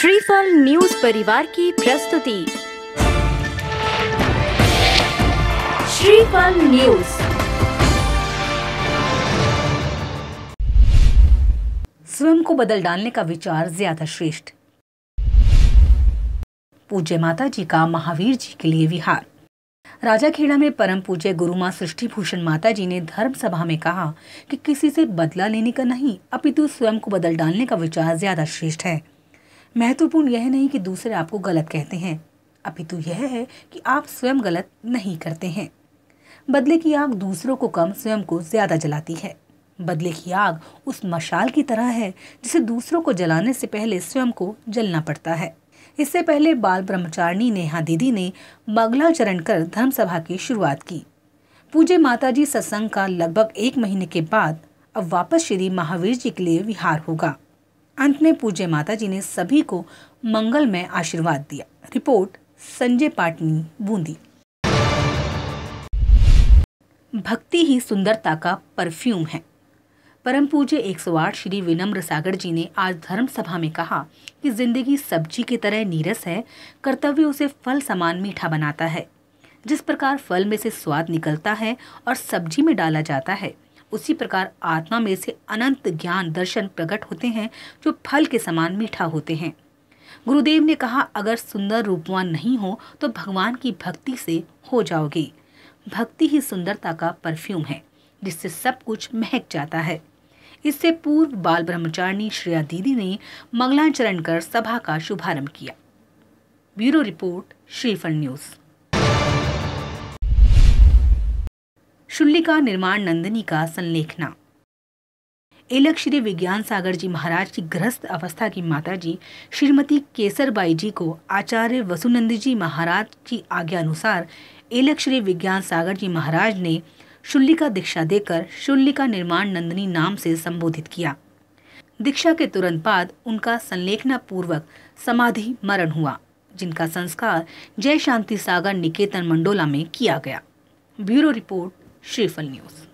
श्रीफल न्यूज परिवार की प्रस्तुति श्रीफल न्यूज स्वयं को बदल डालने का विचार ज्यादा श्रेष्ठ पूज्य माता जी का महावीर जी के लिए विहार राजा खेड़ा में परम पूज्य गुरु माँ सृष्टि भूषण माता जी ने धर्म सभा में कहा कि किसी से बदला लेने का नहीं अपितु स्वयं को बदल डालने का विचार ज्यादा श्रेष्ठ है महत्वपूर्ण यह नहीं कि दूसरे आपको गलत कहते हैं अपितु तो यह है कि आप स्वयं गलत नहीं करते हैं बदले की आग दूसरों को कम स्वयं को ज़्यादा जलाती है बदले की आग उस मशाल की तरह है जिसे दूसरों को जलाने से पहले स्वयं को जलना पड़ता है इससे पहले बाल ब्रह्मचारिणी नेहा दीदी ने चरण कर धर्म सभा की शुरुआत की पूजे माताजी सत्संग का लगभग एक महीने के बाद अब वापस श्री महावीर जी के लिए विहार होगा अंत में पूज्य माता जी ने सभी को मंगलमय आशीर्वाद दिया रिपोर्ट संजय पाटनी बूंदी भक्ति ही सुंदरता का परफ्यूम है परम पूज्य 108 श्री विनम्र सागर जी ने आज धर्म सभा में कहा कि जिंदगी सब्जी की तरह नीरस है कर्तव्य उसे फल समान मीठा बनाता है जिस प्रकार फल में से स्वाद निकलता है और सब्जी में डाला जाता है उसी प्रकार आत्मा में से अनंत ज्ञान दर्शन प्रकट होते हैं जो फल के समान मीठा होते हैं गुरुदेव ने कहा अगर सुंदर रूपवान नहीं हो तो भगवान की भक्ति से हो जाओगे भक्ति ही सुंदरता का परफ्यूम है जिससे सब कुछ महक जाता है इससे पूर्व बाल ब्रह्मचारिणी श्रेया दीदी ने मंगलाचरण कर सभा का शुभारंभ किया ब्यूरो रिपोर्ट श्रीफल न्यूज़ शुल्लिका निर्माण नंदिनी का संलेखना एलक श्री विज्ञान सागर जी महाराज की ग्रस्त अवस्था की माता जी श्रीमती केसरबाई जी को आचार्य वसुनंद जी महाराज की आज्ञा अनुसार एलक श्री विज्ञान सागर जी महाराज ने शुल्लिका दीक्षा देकर शुल्लिका निर्माण नंदिनी नाम से संबोधित किया दीक्षा के तुरंत बाद उनका संलेखना पूर्वक समाधि मरण हुआ जिनका संस्कार जय शांति सागर निकेतन मंडोला में किया गया ब्यूरो रिपोर्ट श्रीफल न्यूज़